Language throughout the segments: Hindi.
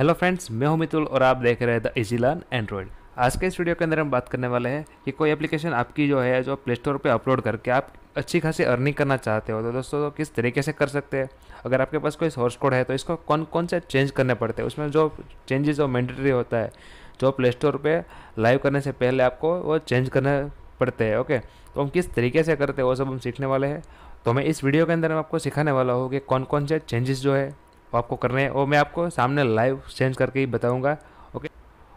हेलो फ्रेंड्स मैं हूं मितुल और आप देख रहे हैं द इजी लर्न एंड्रॉयड आज के इस वीडियो के अंदर हम बात करने वाले हैं कि कोई एप्लीकेशन आपकी जो है जो प्ले स्टोर पर अपलोड करके आप अच्छी खासी अर्निंग करना चाहते हो तो दोस्तों तो किस तरीके से कर सकते हैं अगर आपके पास कोई सोर्स कोड है तो इसको कौन कौन से चेंज करने पड़ते हैं उसमें जो चेंजेस जो मैंडेटरी होता है जो प्ले स्टोर पर लाइव करने से पहले आपको वो चेंज करने पड़ते हैं ओके तो हम किस तरीके से करते हैं वो सब हम सीखने वाले हैं तो मैं इस वीडियो के अंदर मैं आपको सिखाने वाला हूँ कि कौन कौन से चेंजेस जो है वो आपको करने हैं और मैं आपको सामने लाइव चेंज करके ही बताऊँगा ओके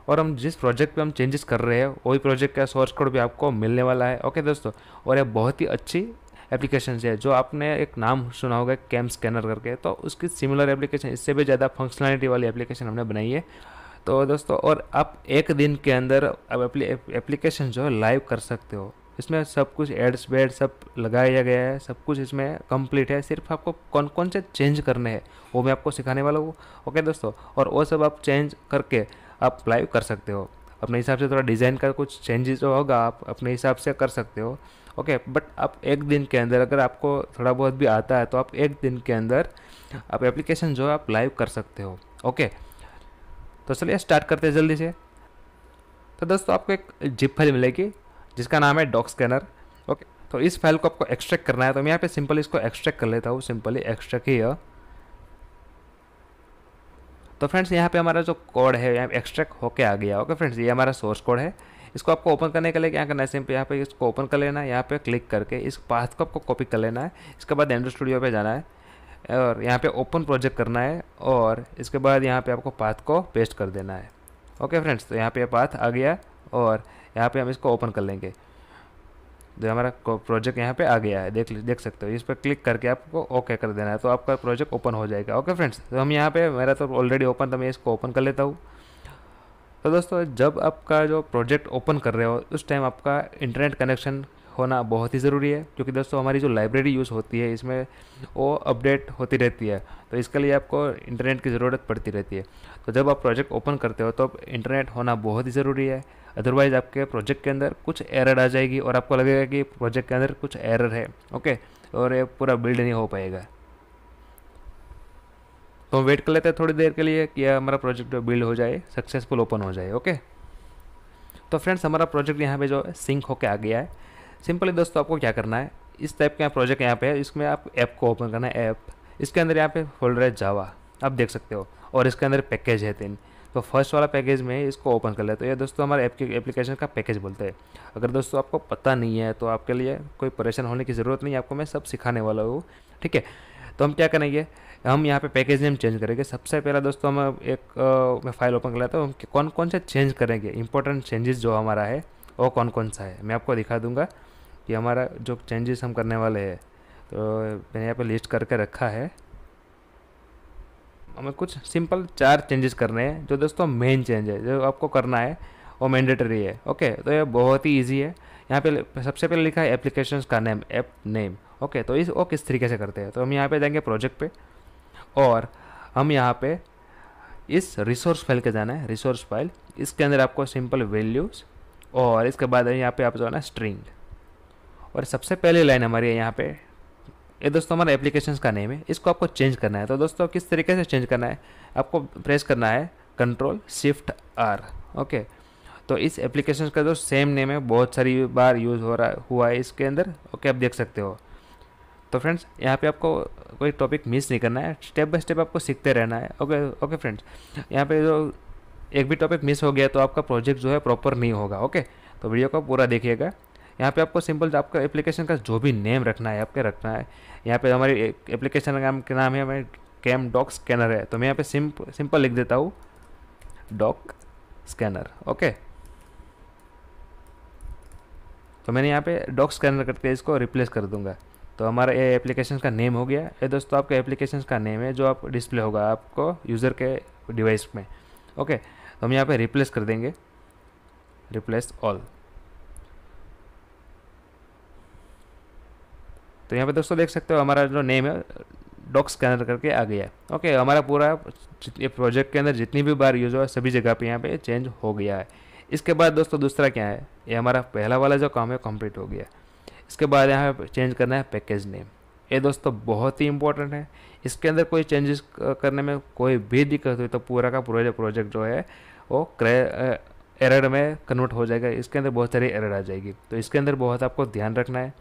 और हम जिस प्रोजेक्ट पे हम चेंजेस कर रहे हैं वही प्रोजेक्ट का सोर्स कोड भी आपको मिलने वाला है ओके दोस्तों और ये बहुत ही अच्छी एप्लीकेशन है जो आपने एक नाम सुना होगा कैम स्कैनर करके तो उसकी सिमिलर एप्लीकेशन इससे भी ज़्यादा फंक्शनलिटी वाली एप्लीकेशन हमने बनाई है तो दोस्तों और आप एक दिन के अंदर अब एप्लीकेशन जो है लाइव कर सकते हो इसमें सब कुछ एड्स वेड सब लगाया गया है सब कुछ इसमें कंप्लीट है सिर्फ आपको कौन कौन से चेंज करने हैं वो मैं आपको सिखाने वाला हूँ ओके दोस्तों और वो सब आप चेंज करके आप लाइव कर सकते हो अपने हिसाब से थोड़ा डिज़ाइन का कुछ चेंजेस होगा आप अपने हिसाब से कर सकते हो ओके बट आप एक दिन के अंदर अगर आपको थोड़ा बहुत भी आता है तो आप एक दिन के अंदर आप एप्लीकेशन जो है आप लाइव कर सकते हो ओके तो चलिए स्टार्ट करते हैं जल्दी से तो दोस्तों आपको एक जिप फाइल मिलेगी जिसका नाम है डॉक स्कैनर ओके तो इस फाइल को आपको एक्सट्रैक्ट करना है तो मैं यहाँ पे सिंपल इसको एक्सट्रैक्ट कर लेता हूँ सिंपली एक्सट्रैक्ट ही तो फ्रेंड्स यहाँ पे हमारा जो कोड है यहाँ एक्सट्रैक्ट होके आ गया ओके फ्रेंड्स ये हमारा सोर्स कोड है इसको आपको ओपन करने के लिए क्या करना है सिंपल यहाँ पे इसको ओपन कर लेना है यहाँ पे क्लिक करके इस पाथ को आपको कॉपी कर लेना है इसके बाद एंड्रॉइड स्टूडियो पे जाना है और यहाँ पे ओपन प्रोजेक्ट करना है और इसके बाद यहाँ पे आपको पाथ को पेस्ट कर देना है ओके फ्रेंड्स तो यहाँ पे पाथ आ गया और यहाँ पे हम इसको ओपन कर लेंगे जो हमारा प्रोजेक्ट यहाँ पे आ गया है देख देख सकते हो इस पर क्लिक करके आपको ओके कर देना है तो आपका प्रोजेक्ट ओपन हो जाएगा ओके फ्रेंड्स तो हम यहाँ पे मेरा तो ऑलरेडी ओपन तो मैं इसको ओपन कर लेता हूँ तो दोस्तों जब आपका जो प्रोजेक्ट ओपन कर रहे हो उस टाइम आपका इंटरनेट कनेक्शन होना बहुत ही ज़रूरी है क्योंकि दोस्तों हमारी जो लाइब्रेरी यूज़ होती है इसमें वो अपडेट होती रहती है तो इसके लिए आपको इंटरनेट की ज़रूरत पड़ती रहती है तो जब आप प्रोजेक्ट ओपन करते हो तो इंटरनेट होना बहुत ही ज़रूरी है अदरवाइज़ आपके प्रोजेक्ट के अंदर कुछ एरर आ जाएगी और आपको लगेगा कि प्रोजेक्ट के अंदर कुछ एरर है ओके और ये पूरा बिल्ड नहीं हो पाएगा तो हम वेट कर लेते हैं थोड़ी देर के लिए कि हमारा प्रोजेक्ट बिल्ड हो जाए सक्सेसफुल ओपन हो जाए ओके तो फ्रेंड्स हमारा प्रोजेक्ट यहाँ पे जो सिंक होके आ गया है सिंपली दोस्तों आपको क्या करना है इस टाइप का प्रोजेक्ट यहाँ पे है इसमें आप ऐप को ओपन करना है ऐप इसके अंदर यहाँ पे फोल्डर है जावा आप देख सकते हो और इसके अंदर पैकेज है तीन तो फर्स्ट वाला पैकेज में इसको ओपन कर लेते तो हैं ये दोस्तों हमारे एप्लीकेशन का पैकेज बोलते हैं अगर दोस्तों आपको पता नहीं है तो आपके लिए कोई परेशान होने की ज़रूरत नहीं है आपको मैं सब सिखाने वाला हूँ ठीक है तो हम क्या करेंगे हम यहाँ पे पैकेज नेम चेंज करेंगे सबसे पहला दोस्तों हम एक आ, मैं फाइल ओपन कर लेता हूँ कौन कौन से चेंज करेंगे इंपॉर्टेंट चेंजेस जो हमारा है वो कौन कौन सा है मैं आपको दिखा दूँगा कि हमारा जो चेंजेस हम करने वाले हैं तो मैंने यहाँ पर लिस्ट करके रखा है हमें कुछ सिंपल चार चेंजेस करने हैं जो दोस्तों मेन चेंज है जो आपको करना है वो मैंडेटरी है ओके तो ये बहुत ही ईजी है यहाँ पे सबसे पहले लिखा है एप्लीकेशन का नेम ऐप नेम ओके तो इस वो किस तरीके से करते हैं तो हम यहाँ पे जाएंगे प्रोजेक्ट पे और हम यहाँ पे इस रिसोर्स फाइल के जाना है रिसोर्स फाइल इसके अंदर आपको सिंपल वैल्यूज़ और इसके बाद यहाँ पे आप जो है ना स्ट्रिंग और सबसे पहले लाइन हमारी है यहाँ पे ये दोस्तों हमारा एप्लीकेशन का नेम है इसको आपको चेंज करना है तो दोस्तों किस तरीके से चेंज करना है आपको प्रेस करना है कंट्रोल शिफ्ट आर ओके तो इस एप्लीकेशन का जो सेम नेम है बहुत सारी बार यूज़ हो रहा हुआ है इसके अंदर ओके आप देख सकते हो तो फ्रेंड्स यहाँ पे आपको कोई टॉपिक मिस नहीं करना है स्टेप बाय स्टेप आपको सीखते रहना है ओके ओके फ्रेंड्स यहाँ पे जो एक भी टॉपिक मिस हो गया तो आपका प्रोजेक्ट जो है प्रॉपर नहीं होगा ओके तो वीडियो को पूरा देखिएगा यहाँ पे आपको सिंपल आपका एप्लीकेशन का जो भी नेम रखना है आपके रखना है यहाँ पे हमारी एप्लीकेशन का नाम के नाम है हमारी कैम डॉक स्कैनर है तो मैं यहाँ पे सिंप सिंपल लिख देता हूँ डॉक स्कैनर ओके तो मैंने यहाँ पे डॉक स्कैनर करके इसको रिप्लेस कर दूंगा तो हमारा ये एप्लीकेशन का नेम हो गया ये दोस्तों आपके एप्लीकेशन का नेम है जो आप डिस्प्ले होगा आपको यूज़र के डिवाइस में ओके तो हम यहाँ पर रिप्लेस कर देंगे रिप्लेस ऑल तो यहाँ पे दोस्तों देख सकते हो हमारा जो नेम है डॉक स्कैनर करके आ गया ओके हमारा पूरा ये प्रोजेक्ट के अंदर जितनी भी बार यूज़ हुआ सभी जगह पे यहाँ पे चेंज हो गया है इसके बाद दोस्तों दूसरा क्या है ये हमारा पहला वाला जो काम है कंप्लीट हो गया इसके बाद यहाँ पे चेंज करना है पैकेज नेम ये दोस्तों बहुत ही इंपॉर्टेंट है इसके अंदर कोई चेंजेस करने में कोई भी दिक्कत हुई तो पूरा का पूरा प्रोजेक्ट जो है वो एरर में कन्वर्ट हो जाएगा इसके अंदर बहुत सारी एरर आ जाएगी तो इसके अंदर बहुत आपको ध्यान रखना है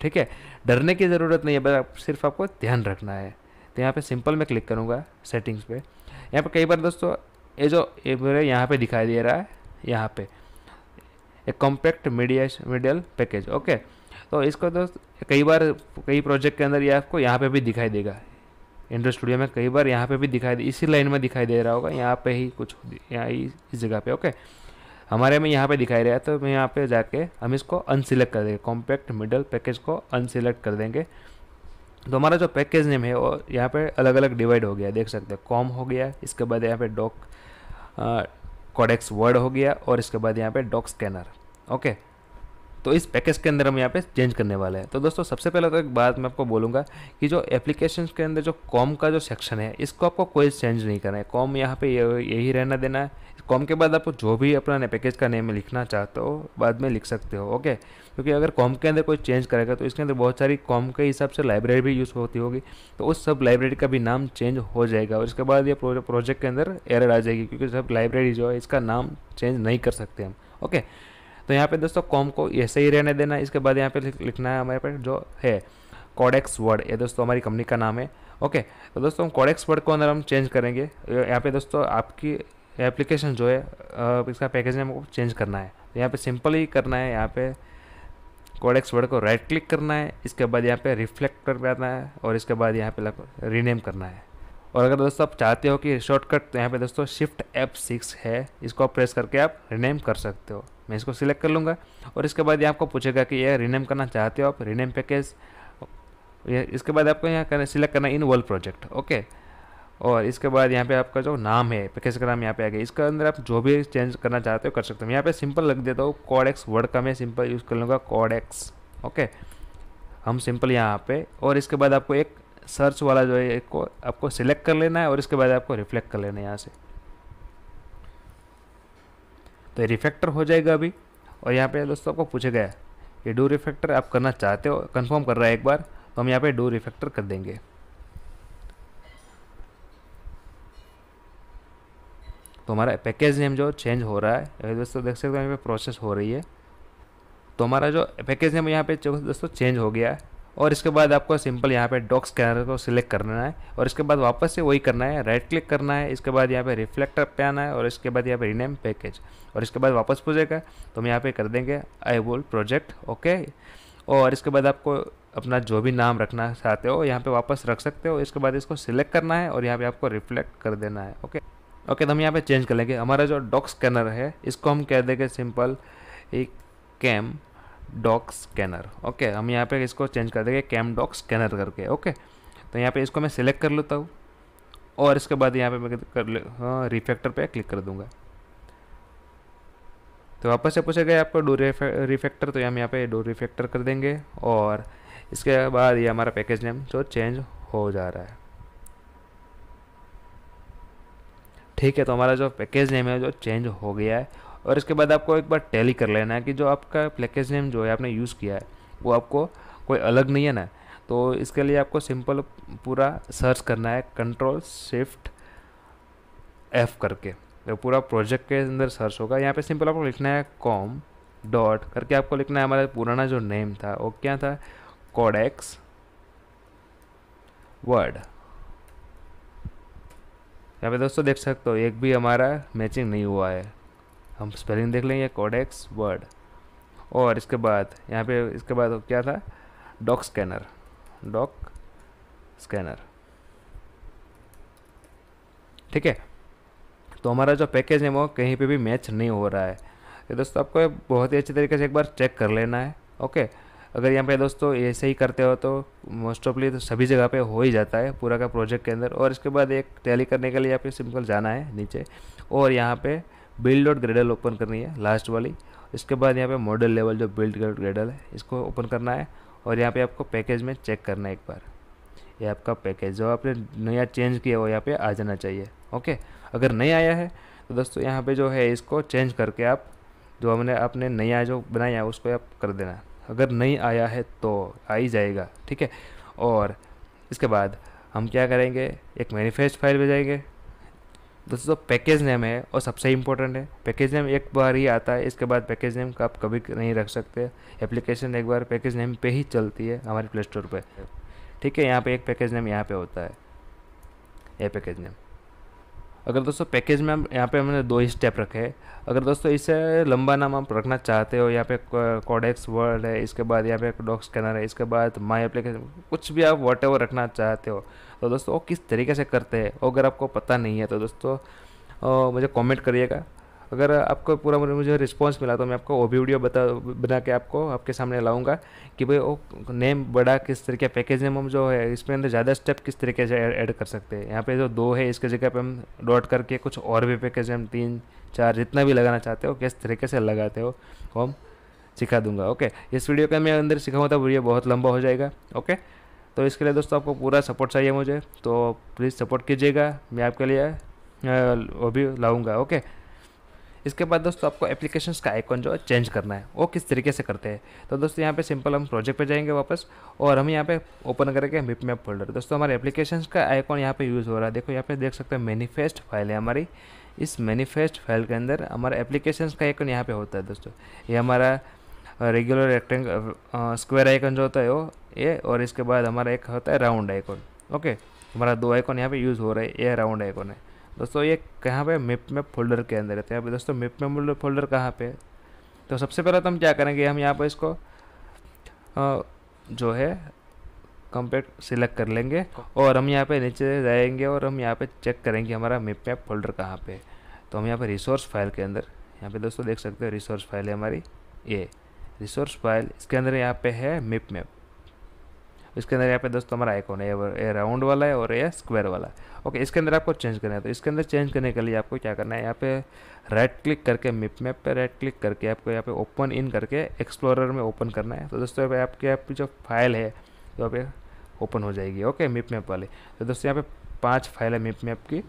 ठीक है डरने की ज़रूरत नहीं है बस आप सिर्फ आपको ध्यान रखना है तो यहाँ पे सिंपल में क्लिक करूँगा सेटिंग्स पे यहाँ पे कई बार दोस्तों ये जो ये मेरे यहाँ पे दिखाई दे रहा है यहाँ पे एक compact media medial package okay तो इसको दोस्त कई बार कई प्रोजेक्ट के अंदर ये आपको यहाँ पर भी दिखाई देगा इंडो स्टूडियो में कई बार यहाँ पे भी दिखाई दे इसी लाइन में दिखाई दे रहा होगा यहाँ पे ही कुछ यहाँ इस जगह पे ओके हमारे में यहाँ पे दिखाई रहा है तो मैं यहाँ पे जाके हम इसको अनसिलेक्ट कर देंगे कॉम्पैक्ट मिडल पैकेज को अनसिलेक्ट कर देंगे तो हमारा जो पैकेज नेम है वो यहाँ पे अलग अलग डिवाइड हो गया देख सकते हैं कॉम हो गया इसके बाद यहाँ पे डॉक कॉडेक्स वर्ड हो गया और इसके बाद यहाँ पे डॉक स्कैनर ओके तो इस पैकेज के अंदर हम यहाँ पे चेंज करने वाले हैं तो दोस्तों सबसे पहले तो एक बात मैं आपको बोलूँगा कि जो एप्लीकेशन के अंदर जो कॉम का जो सेक्शन है इसको आपको कोई चेंज नहीं करना है कॉम यहाँ पे यही रहना देना है कॉम के बाद आपको जो भी अपना पैकेज का नेम लिखना चाहते हो बाद में लिख सकते हो ओके क्योंकि अगर कॉम के अंदर कोई चेंज करेगा तो इसके अंदर बहुत सारी कॉम के हिसाब से लाइब्रेरी भी यूज़ होती होगी तो उस सब लाइब्रेरी का भी नाम चेंज हो जाएगा और इसके बाद ये प्रोजेक्ट के अंदर एरर आ जाएगी क्योंकि सब लाइब्रेरी जो है इसका नाम चेंज नहीं कर सकते हम ओके तो यहाँ पर दोस्तों कॉम को ऐसे ही रहने देना इसके बाद यहाँ पर लिखना है हमारे पास जो है कॉडेक्स वर्ड ये दोस्तों हमारी कंपनी का नाम है ओके तो दोस्तों हम कॉडेक्स वर्ड को अंदर हम चेंज करेंगे यहाँ पे दोस्तों आपकी एप्लीकेशन जो है इसका पैकेज नेम को चेंज करना है तो यहाँ पे सिंपल ही करना है यहाँ पे कोडेक्स वर्ड को राइट क्लिक करना है इसके बाद यहाँ पे रिफ्लेक्ट कर पाना है और इसके बाद यहाँ पे रीनेम करना है और अगर दोस्तों आप चाहते हो कि शॉर्टकट तो यहाँ पे दोस्तों शिफ्ट एफ सिक्स है इसको आप प्रेस करके आप रिनेम कर सकते हो मैं इसको सिलेक्ट कर लूँगा और इसके बाद ये आपको पूछेगा कि ये रीनेम करना चाहते हो आप रिनेम पैकेज इसके बाद आपको यहाँ सिलेक्ट करना इन वर्ल्ड प्रोजेक्ट ओके और इसके बाद यहाँ पे आपका जो नाम है पैकेज का नाम यहाँ पे आ गया इसके अंदर आप जो भी चेंज करना चाहते हो कर सकते हो यहाँ पे सिंपल लग देता हूँ कॉडेक्स वर्ड का मैं सिंपल यूज़ कर लूँगा कॉडेक्स ओके हम सिंपल यहाँ पे और इसके बाद आपको एक सर्च वाला जो है एक को आपको सिलेक्ट कर लेना है और इसके बाद आपको रिफ्लेक्ट कर लेना है यहाँ से तो रिफेक्टर हो जाएगा अभी और यहाँ पे दोस्तों आपको गया ये डू रिफ्लेक्टर आप करना चाहते हो कन्फर्म कर रहा है एक बार तो हम यहाँ पर डू रिफेक्टर कर देंगे तो हमारा पैकेज नेम जो चेंज हो रहा है दोस्तों देख सकते हो यहाँ पे प्रोसेस हो रही है तो हमारा जो पैकेज नेम यहाँ पे दोस्तों चेंज हो गया है और इसके बाद आपको सिंपल यहाँ पे डॉक्स स्कैनर को सिलेक्ट करना है और इसके बाद वापस से वही करना है राइट क्लिक करना है इसके बाद यहाँ पे रिफ्लेक्टर पे आना है और इसके बाद यहाँ पे रीनेम पैकेज और इसके बाद वापस पूछेगा तो हम यहाँ पे कर देंगे आई वोल प्रोजेक्ट ओके और इसके बाद आपको अपना जो भी नाम रखना चाहते हो यहाँ पर वापस रख सकते हो इसके बाद इसको सिलेक्ट करना है और यहाँ पर आपको रिफ्लेक्ट कर देना है ओके ओके okay, तो हम यहाँ पे चेंज कर लेंगे हमारा जो डॉक स्कैनर है इसको हम कह देंगे सिंपल एक कैम डॉक स्कैनर ओके हम यहाँ पे इसको चेंज कर देंगे कैम डॉक स्कैनर करके ओके okay? तो यहाँ पे इसको मैं सिलेक्ट कर लेता हूँ और इसके बाद यहाँ पे मैं कर ले हाँ रिफेक्टर पे क्लिक कर दूँगा तो वापस से पूछेगा आपको डो रिफेक्टर तो हम यहाँ पे डो रिफेक्टर कर देंगे और इसके बाद ये हमारा पैकेज नेम जो चेंज हो जा रहा है ठीक है तो हमारा जो पैकेज नेम है जो चेंज हो गया है और इसके बाद आपको एक बार टैली कर लेना है कि जो आपका पैकेज नेम जो है आपने यूज़ किया है वो आपको कोई अलग नहीं है ना तो इसके लिए आपको सिंपल पूरा सर्च करना है कंट्रोल शिफ्ट एफ करके तो पूरा प्रोजेक्ट के अंदर सर्च होगा यहाँ पे सिंपल आपको लिखना है कॉम डॉट करके आपको लिखना है हमारा पुराना जो नेम था वो क्या था कोडेक्स वर्ड यहाँ पे दोस्तों देख सकते हो एक भी हमारा मैचिंग नहीं हुआ है हम स्पेलिंग देख लेंगे कोडेक्स वर्ड और इसके बाद यहाँ पे इसके बाद क्या था डॉक स्कैनर डॉक स्कैनर ठीक है तो हमारा जो पैकेज है वो कहीं पे भी मैच नहीं हो रहा है तो दोस्तों आपको बहुत ही अच्छे तरीके से एक बार चेक कर लेना है ओके अगर यहाँ पे दोस्तों ऐसे ही करते हो तो मोस्ट ऑफली तो सभी जगह पे हो ही जाता है पूरा का प्रोजेक्ट के अंदर और इसके बाद एक टैली करने के लिए यहाँ पे सिंपल जाना है नीचे और यहाँ पे बिल्ड डॉट ग्रेडल ओपन करनी है लास्ट वाली इसके बाद यहाँ पे मॉडल लेवल जो बिल्ड डॉट ग्रेडल है इसको ओपन करना है और यहाँ पर आपको पैकेज में चेक करना है एक बार ये आपका पैकेज जो आपने नया चेंज किया हो यहाँ पर आ जाना चाहिए ओके अगर नहीं आया है तो दोस्तों यहाँ पर जो है इसको चेंज करके आप जो हमने आपने नया जो बनाया उसको आप कर देना है अगर नहीं आया है तो आ ही जाएगा ठीक है और इसके बाद हम क्या करेंगे एक मैनिफेस्ट फाइल भेजाएंगे दोस्तों पैकेज नेम है और सबसे इम्पोर्टेंट है पैकेज नेम एक बार ही आता है इसके बाद पैकेज नेम का आप कभी नहीं रख सकते एप्लीकेशन एक बार पैकेज नेम पे ही चलती है हमारे प्ले स्टोर पर ठीक है यहाँ पे एक पैकेज नेम यहाँ पे होता है ये पैकेज नेम अगर दोस्तों पैकेज में हम यहाँ पे हमने दो ही स्टेप रखे हैं अगर दोस्तों इसे लंबा नाम आप रखना चाहते हो यहाँ पे कोडेक्स वर्ल्ड है इसके बाद यहाँ पे डॉक्स स्कैनर है इसके बाद माई एप्लीकेशन कुछ भी आप वॉट रखना चाहते हो तो दोस्तों वो किस तरीके से करते हैं अगर आपको पता नहीं है तो दोस्तों मुझे कॉमेंट करिएगा अगर आपको पूरा मुझे रिस्पॉन्स मिला तो मैं आपको वो भी वीडियो बता बना के आपको आपके सामने लाऊंगा कि भाई वो नेम बड़ा किस तरीके पैकेज नेम हम जो है इसमें अंदर ज़्यादा स्टेप किस तरीके से ऐड कर सकते हैं यहाँ पे जो दो है इसके जगह पे हम डॉट करके कुछ और भी पैकेज हम तीन चार जितना भी लगाना चाहते हो किस तरीके से लगाते हो वो हम सिखा दूंगा ओके इस वीडियो का मैं अंदर सिखाऊँ तो वीडियो बहुत लंबा हो जाएगा ओके तो इसके लिए दोस्तों आपको पूरा सपोर्ट चाहिए मुझे तो प्लीज़ सपोर्ट कीजिएगा मैं आपके लिए वो भी लाऊँगा ओके इसके बाद दोस्तों आपको एप्लीकेशंस का आइकॉन जो है चेंज करना है वो किस तरीके से करते हैं तो दोस्तों यहाँ पे सिंपल हम प्रोजेक्ट पे जाएंगे वापस और हम यहाँ पे ओपन करेंगे मिप मैप फोल्डर दोस्तों हमारे एप्लीकेशन का आइकॉन यहाँ पे यूज़ हो रहा है देखो यहाँ पे देख सकते हैं मैनीफेस्ट फाइल है हमारी इस मैनिफेस्ट फाइल के अंदर हमारा एप्लीकेशन का आइकॉन यहाँ पर होता है दोस्तों ये हमारा रेगुलर रेक्टेंग स्क्वायर आइकन जो होता है वो ये और इसके बाद हमारा एक होता है राउंड आइकॉन ओके हमारा दो आइकॉन यहाँ पे यूज़ हो रहा है ये राउंड आइकॉन है दोस्तों ये कहाँ पे मिप मैप फोल्डर के अंदर रहते हैं दोस्तों मिप में फोल्डर कहाँ पे तो सबसे पहले तो हम क्या करेंगे हम यहाँ पर इसको जो है कंप्लीट सिलेक्ट कर लेंगे और हम यहाँ पे नीचे जाएंगे और हम यहाँ पे चेक करेंगे हमारा मिप मैप फोल्डर कहाँ पे तो हम यहाँ पे रिसोर्स फाइल के अंदर यहाँ पे दोस्तों देख सकते हो रिसोर्स फाइल है हमारी ये रिसोर्स फाइल इसके अंदर यहाँ पे है मिप मैप इसके अंदर यहाँ पे दोस्तों हमारा आइकॉन है ये राउंड वाला है और ये स्क्वायर वाला है ओके इसके अंदर आपको चेंज करना है तो इसके अंदर चेंज करने के लिए आपको क्या करना है यहाँ पे राइट क्लिक करके मिप मैप पे राइट क्लिक करके आपको यहाँ पे ओपन इन करके एक्सप्लोरर में ओपन करना है तो दोस्तों यहाँ पे आपकी आपकी जो फाइल है तो यहाँ पे ओपन हो जाएगी ओके मिप मैप वाली तो दोस्तों यहाँ पे पाँच फाइल है मिप मैप की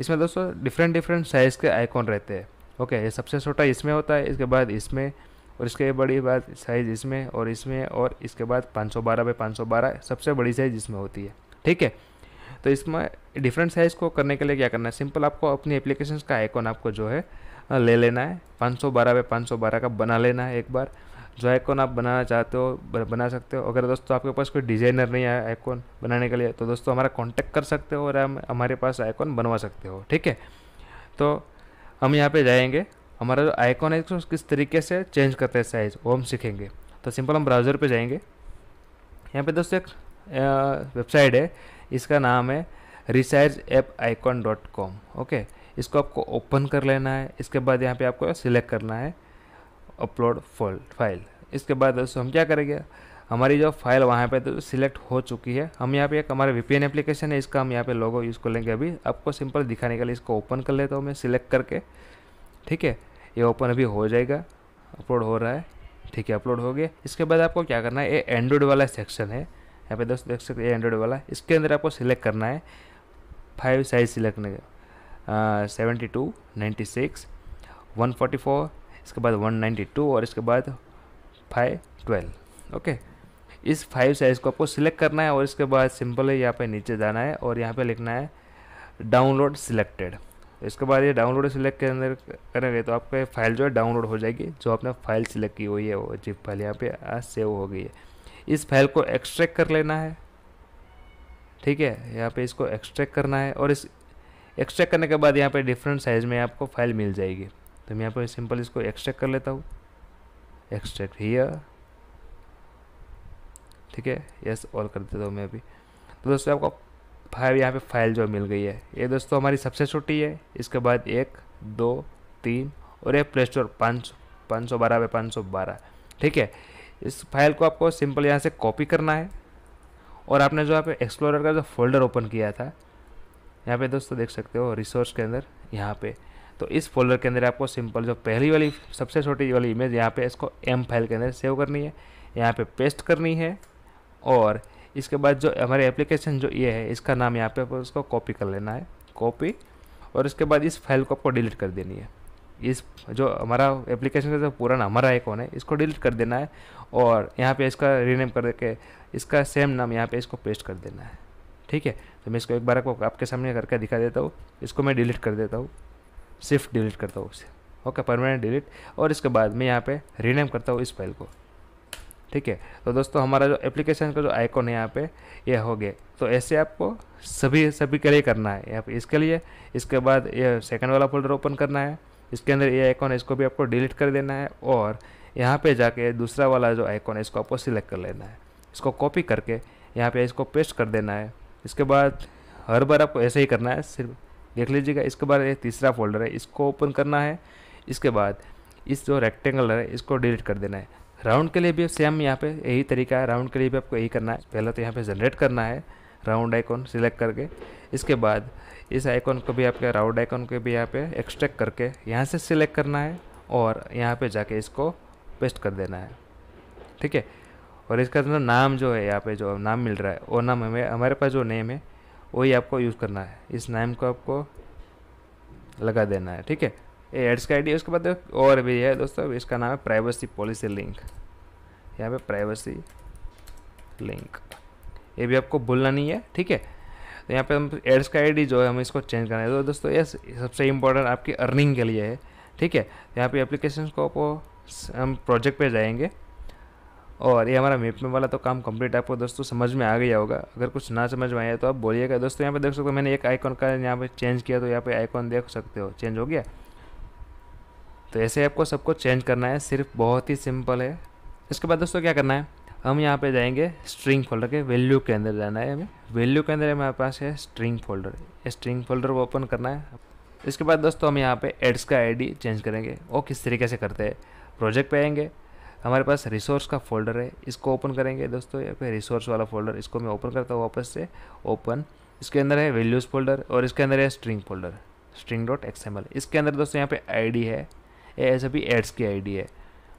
इसमें दोस्तों डिफरेंट डिफरेंट साइज़ के आइकॉन रहते हैं ओके ये सबसे छोटा इसमें होता है इसके बाद इसमें और इसके बड़ी बात साइज़ इसमें और इसमें और इसके बाद 512 बाई बारह सबसे बड़ी साइज़ इसमें होती है ठीक है तो इसमें डिफरेंट साइज़ को करने के लिए क्या करना है सिंपल आपको अपनी एप्लीकेशन का आइकॉन आपको जो है ले लेना है 512 बाई बारह का बना लेना है एक बार जो आइकॉन आप बनाना चाहते हो बना सकते हो अगर दोस्तों आपके पास कोई डिज़ाइनर नहीं है आइकॉन बनाने के लिए तो दोस्तों हमारा कॉन्टैक्ट कर सकते हो और हम हमारे पास आइकॉन बनवा सकते हो ठीक है तो हम यहाँ पे जाएंगे हमारा जो आइकॉन है इसको किस तरीके से चेंज करते हैं साइज़ वो हम सीखेंगे तो सिंपल हम ब्राउज़र पे जाएंगे यहाँ पे दोस्तों एक वेबसाइट है इसका नाम है resize app icon dot com okay इसको आपको ओपन कर लेना है इसके बाद यहाँ पे आपको सिलेक्ट करना है अपलोड फोल्ड फाइल इसके बाद दोस्तों हम क्या करेंगे हमारी जो फाइल वहाँ पे तो सिलेक्ट हो चुकी है हम यहाँ पे एक हमारा वी एप्लीकेशन है इसका हम यहाँ पे लोगो यूज़ कर लेंगे अभी आपको सिंपल दिखाने के लिए इसको ओपन कर लेता हूँ मैं सिलेक्ट करके ठीक है ये ओपन अभी हो जाएगा अपलोड हो रहा है ठीक है अपलोड हो गया इसके बाद आपको क्या करना है ये एंड्रॉयड वाला सेक्शन है यहाँ पे दोस्तों देख सकते हैं एंड्रॉयड वाला इसके अंदर आपको सिलेक्ट करना है five size select seventy two ninety six one forty four इसके बाद वन नाइन्टी टू और इसके बाद फाइव ट्वेल्व ओके इस फाइव साइज़ को आपको सिलेक्ट करना है और इसके बाद सिंपल है यहाँ पे नीचे जाना है और यहाँ पे लिखना है डाउनलोड सिलेक्टेड इसके बाद ये डाउनलोड सिलेक्ट के अंदर करेंगे तो आपका फाइल जो है डाउनलोड हो जाएगी जो आपने फाइल सिलेक्ट की हुई है वो जिप फाइल यहाँ पे आज सेव हो गई है इस फाइल को एक्सट्रैक्ट कर लेना है ठीक है यहाँ पे इसको एक्सट्रैक्ट करना है और इस एक्सट्रैक्ट करने के बाद यहाँ पे डिफरेंट साइज़ में आपको फाइल मिल जाएगी तो मैं यहाँ पर सिंपल इसको एक्सट्रैक्ट कर लेता हूँ एक्सट्रैक्ट ही ठीक है यस ऑल कर देता हूँ मैं अभी तो दोस्तों आपको फाइव यहाँ पे फाइल जो मिल गई है ये दोस्तों हमारी सबसे छोटी है इसके बाद एक दो तीन और एक प्ले स्टोर पाँच पाँच सौ बारह बाय पाँच सौ बारह ठीक है इस फाइल को आपको सिंपल यहाँ से कॉपी करना है और आपने जो यहाँ पे एक्सप्लोरर का जो फोल्डर ओपन किया था यहाँ पे दोस्तों देख सकते हो रिसोर्स के अंदर यहाँ पे तो इस फोल्डर के अंदर आपको सिंपल जो पहली वाली सबसे छोटी वाली इमेज यहाँ पे इसको एम फाइल के अंदर सेव करनी है यहाँ पे पेस्ट करनी है और इसके बाद जो हमारे एप्लीकेशन जो ये है इसका नाम यहाँ पे उसको कॉपी कर लेना है कॉपी और इसके बाद इस फाइल को आपको डिलीट कर देनी है इस जो हमारा एप्लीकेशन का जो पुराना हमारा आइकॉन है इसको डिलीट कर देना है और यहाँ पे इसका रीनेम करके इसका सेम नाम यहाँ पे इसको पेस्ट कर देना है ठीक है तो मैं इसको एक बार आपको आपके सामने करके दिखा देता हूँ इसको मैं डिलीट कर देता हूँ सिर्फ डिलीट करता हूँ उसे ओके परमानेंट डिलीट और इसके बाद मैं यहाँ पर रीनेम करता हूँ इस फाइल को ठीक है तो दोस्तों हमारा जो एप्लीकेशन का जो आइकॉन है यहाँ पे ये यह हो गया तो ऐसे आपको सभी सभी के लिए करना है यहाँ इसके लिए इसके बाद ये सेकंड वाला फोल्डर ओपन करना है इसके अंदर ये आइकॉन है इसको भी आपको डिलीट कर देना है और यहाँ पे जाके दूसरा वाला जो आइकॉन है इसको आपको सिलेक्ट कर लेना है इसको कॉपी करके यहाँ पे इसको पेस्ट कर देना है इसके बाद हर बार आपको ऐसे ही करना है सिर्फ देख लीजिएगा इसके बाद ये तीसरा फोल्डर है इसको ओपन करना है इसके बाद इस जो रेक्टेंगल है इसको डिलीट कर देना है राउंड के लिए भी सेम यहाँ पे यही तरीका है राउंड के लिए भी आपको यही करना है पहले तो यहाँ पे जनरेट करना है राउंड आइकॉन सिलेक्ट करके इसके बाद इस आइकॉन को भी आपके राउंड आइकॉन को भी यहाँ पे एक्सट्रैक्ट करके यहाँ से सिलेक्ट करना है और यहाँ पे जाके इसको पेस्ट कर देना है ठीक है और इसका अंदर नाम जो है यहाँ पे जो नाम मिल रहा है वो नाम हमें हमारे पास जो नेम है वही आपको यूज़ करना है इस नाम को आपको लगा देना है ठीक है ये एड्स का आईडी उसके बाद और भी है दोस्तों इसका नाम है प्राइवेसी पॉलिसी लिंक यहाँ पे प्राइवेसी लिंक ये भी आपको भूलना नहीं है ठीक है तो यहाँ पे हम एड्स का आईडी जो है हम इसको चेंज करना है तो दोस्तों ये सबसे इम्पोर्टेंट आपकी अर्निंग के लिए है ठीक है यहाँ पर एप्लीकेशन को हम प्रोजेक्ट पर जाएंगे और ये हमारा मेप में वाला तो काम कंप्लीट आपको दोस्तों समझ में आ गया होगा अगर कुछ ना समझ में आया तो आप बोलिएगा दोस्तों यहाँ पे देख सकते हो मैंने एक आइकॉन का यहाँ पे चेंज किया तो यहाँ पे आइकॉन देख सकते हो चेंज हो गया तो ऐसे आपको सबको चेंज करना है सिर्फ बहुत ही सिंपल है इसके बाद दोस्तों क्या करना है हम यहाँ पे जाएंगे स्ट्रिंग फोल्डर के वैल्यू के अंदर जाना है हमें वैल्यू के अंदर हमारे पास है स्ट्रिंग फोल्डर स्ट्रिंग फोल्डर को ओपन करना है इसके बाद दोस्तों हम यहाँ पे एड्स का आईडी चेंज करेंगे वो किस तरीके से करते हैं प्रोजेक्ट पे आएंगे हमारे पास रिसोर्स का फोल्डर है इसको ओपन करेंगे दोस्तों यहाँ पे रिसोर्स वाला फोल्डर इसको मैं ओपन करता हूँ वापस से ओपन इसके अंदर है वैल्यूज़ फोल्डर और इसके अंदर है string folder string dot X इसके अंदर दोस्तों यहाँ पे डी है ये सभी एड्स की आईडी है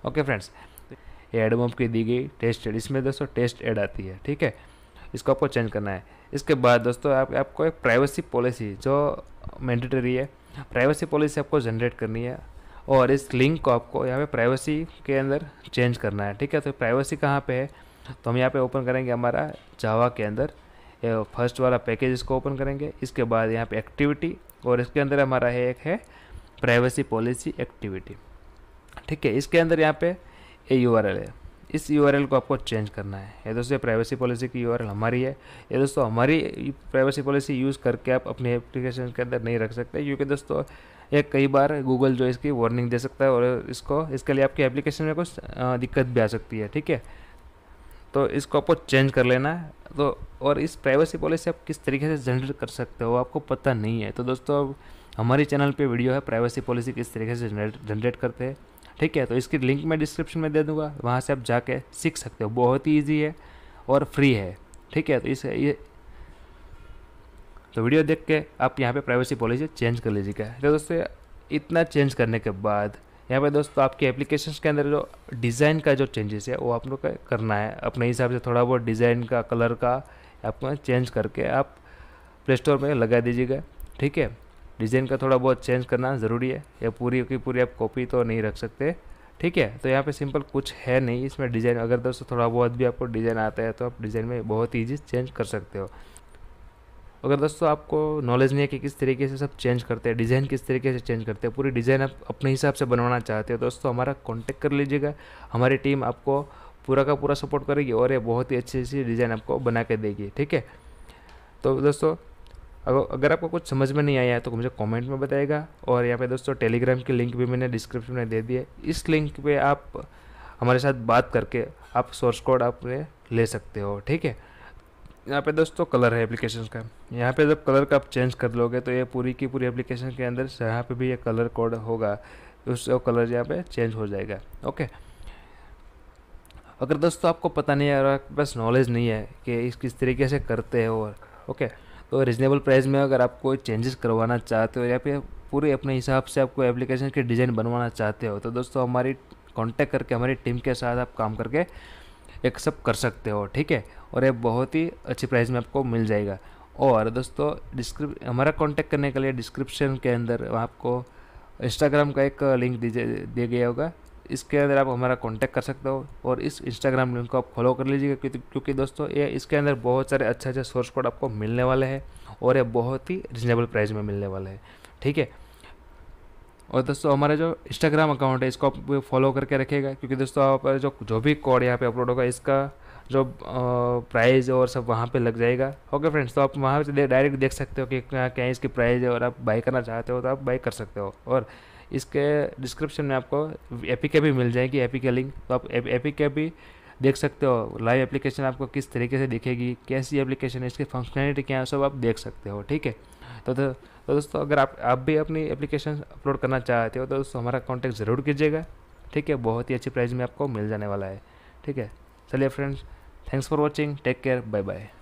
ओके फ्रेंड्स ये एड की दी गई टेस्ट एड इसमें दोस्तों टेस्ट एड आती है ठीक है इसको आपको चेंज करना है इसके बाद दोस्तों आप आपको एक प्राइवेसी पॉलिसी जो मैंडेटरी है प्राइवेसी पॉलिसी आपको जनरेट करनी है और इस लिंक को आपको यहाँ पे प्राइवेसी के अंदर चेंज करना है ठीक है तो प्राइवेसी कहाँ पे है तो हम यहाँ पे ओपन करेंगे हमारा जावा के अंदर फर्स्ट वाला पैकेज इसको ओपन करेंगे इसके बाद यहाँ पे एक्टिविटी और इसके अंदर हमारा है एक है प्राइवेसी पॉलिसी एक्टिविटी ठीक है इसके अंदर यहाँ पे ये यू है इस यू को आपको चेंज करना है ये दोस्तों प्राइवेसी पॉलिसी की यू हमारी है ये दोस्तों हमारी प्राइवेसी पॉलिसी यूज़ करके आप अपनी एप्लीकेशन के अंदर नहीं रख सकते क्योंकि दोस्तों ये कई बार गूगल जो इसकी वार्निंग दे सकता है और इसको इसके लिए आपकी एप्लीकेशन में कुछ दिक्कत भी आ सकती है ठीक है तो इसको आपको चेंज कर लेना है तो और इस प्राइवेसी पॉलिसी आप किस तरीके से जनरेट कर सकते हो आपको पता नहीं है तो दोस्तों हमारे चैनल पे वीडियो है प्राइवेसी पॉलिसी किस तरीके से जनरेट करते हैं ठीक है तो इसकी लिंक मैं डिस्क्रिप्शन में दे दूंगा वहाँ से आप जाके सीख सकते हो बहुत ही ईजी है और फ्री है ठीक है तो इस ये तो वीडियो देख के आप यहाँ पे प्राइवेसी पॉलिसी चेंज कर लीजिएगा तो दोस्तों इतना चेंज करने के बाद यहाँ पे दोस्तों आपके एप्लीकेशन के अंदर जो डिज़ाइन का जो चेंजेस है वो आप लोग का करना है अपने हिसाब से थोड़ा बहुत डिज़ाइन का कलर का आपको चेंज करके आप प्ले स्टोर में लगा दीजिएगा ठीक है डिज़ाइन का थोड़ा बहुत चेंज करना ज़रूरी है या पूरी की पूरी आप कॉपी तो नहीं रख सकते ठीक है तो यहाँ पे सिंपल कुछ है नहीं इसमें डिज़ाइन अगर दोस्तों थोड़ा बहुत भी आपको डिज़ाइन आता है तो आप डिज़ाइन में बहुत ईजी चेंज कर सकते हो अगर दोस्तों आपको नॉलेज नहीं है कि किस तरीके से सब चेंज करते हैं डिज़ाइन किस तरीके से चेंज करते हैं पूरी डिज़ाइन आप अपने हिसाब से बनवाना चाहते हो दोस्तों हमारा कॉन्टेक्ट कर लीजिएगा हमारी टीम आपको पूरा का पूरा सपोर्ट करेगी और ये बहुत ही अच्छी अच्छी डिज़ाइन आपको बना के देगी ठीक है तो दोस्तों अगर अगर आपको कुछ समझ में नहीं आया है तो मुझे कमेंट में बताएगा और यहाँ पे दोस्तों टेलीग्राम की लिंक भी मैंने डिस्क्रिप्शन में दे दी है इस लिंक पे आप हमारे साथ बात करके आप सोर्स कोड आपने ले सकते हो ठीक है यहाँ पे दोस्तों कलर है एप्लीकेशन का यहाँ पे जब कलर का आप चेंज कर लोगे तो ये पूरी की पूरी एप्लीकेशन के अंदर जहाँ पर भी ये कलर कोड होगा उस कलर यहाँ पे चेंज हो जाएगा ओके अगर दोस्तों आपको पता नहीं है और आपके पास नॉलेज नहीं है कि इस किस तरीके से करते हैं और ओके तो रिजनेबल प्राइस में अगर आप कोई चेंजेस करवाना चाहते हो या फिर पूरे अपने हिसाब से आपको एप्लीकेशन की डिज़ाइन बनवाना चाहते हो तो दोस्तों हमारी कॉन्टैक्ट करके हमारी टीम के साथ आप काम करके एक सब कर सकते हो ठीक है और ये बहुत ही अच्छी प्राइस में आपको मिल जाएगा और दोस्तों डिस्क्रिप हमारा कॉन्टैक्ट करने के लिए डिस्क्रिप्शन के अंदर आपको इंस्टाग्राम का एक लिंक दिया गया होगा इसके अंदर आप हमारा कांटेक्ट कर सकते हो और इस इंस्टाग्राम लिंक को आप फॉलो कर लीजिएगा क्योंकि क्योंकि दोस्तों ये इसके अंदर बहुत सारे अच्छे अच्छे सोर्स कोड आपको मिलने वाले हैं और ये बहुत ही रिजनेबल प्राइस में मिलने वाले हैं ठीक है और दोस्तों हमारा जो इंस्टाग्राम अकाउंट है इसको आप फॉलो करके रखेगा क्योंकि दोस्तों आप जो जो भी कोड यहाँ पे अपलोड होगा इसका जो प्राइस और सब वहाँ पे लग जाएगा ओके फ्रेंड्स तो आप वहाँ पर डायरेक्ट देख सकते हो कि क्या क्या इसकी प्राइस है और आप बाई करना चाहते हो तो आप बाई कर सकते हो और इसके डिस्क्रिप्शन में आपको एपी के भी मिल जाएगी एपी के लिंक तो आप एपी के भी देख सकते हो लाइव एप्लीकेशन आपको किस तरीके से दिखेगी कैसी एप्लीकेशन है इसकी फंक्शनलिटी क्या है सब आप देख सकते हो ठीक है तो, तो, तो दोस्तों अगर आप आप भी अपनी एप्लीकेशन अपलोड करना चाहते हो तो दोस्तों हमारा कॉन्टैक्ट ज़रूर कीजिएगा ठीक है बहुत ही अच्छी प्राइस में आपको मिल जाने वाला है ठीक है चलिए friends thanks for watching take care bye bye